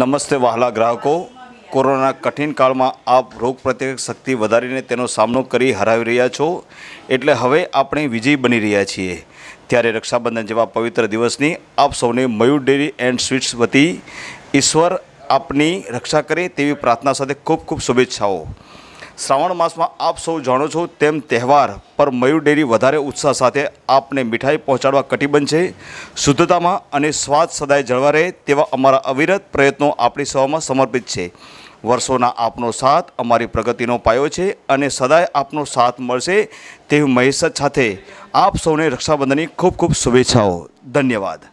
નમસ્તે વહાલા ગ્રાહકો કોરોના કઠિન કાળમાં આપ રોગપ્રતિકારક શક્તિ વધારીને તેનો સામનો કરી હરાવી રહ્યા છો એટલે હવે આપણે વિજય બની રહ્યા છીએ ત્યારે રક્ષાબંધન જેવા પવિત્ર દિવસની આપ સૌને મયુર ડેરી એન્ડ સ્વીટ્સ વતી ઈશ્વર આપની રક્ષા કરે તેવી પ્રાર્થના સાથે ખૂબ ખૂબ શુભેચ્છાઓ શ્રાવણ માસમાં આપ સૌ જાણો છો તેમ તહેવાર પર મયુર ડેરી વધારે ઉત્સાહ સાથે આપને મીઠાઈ પહોંચાડવા કટિબંધ છે શુદ્ધતામાં અને સ્વાદ સદાય જળવા રહે તેવા અમારા અવિરત પ્રયત્નો આપણી સેવામાં સમર્પિત છે વર્ષોના આપનો સાથ અમારી પ્રગતિનો પાયો છે અને સદાય આપનો સાથ મળશે તેવી મહેસત સાથે આપ સૌને રક્ષાબંધનની ખૂબ ખૂબ શુભેચ્છાઓ ધન્યવાદ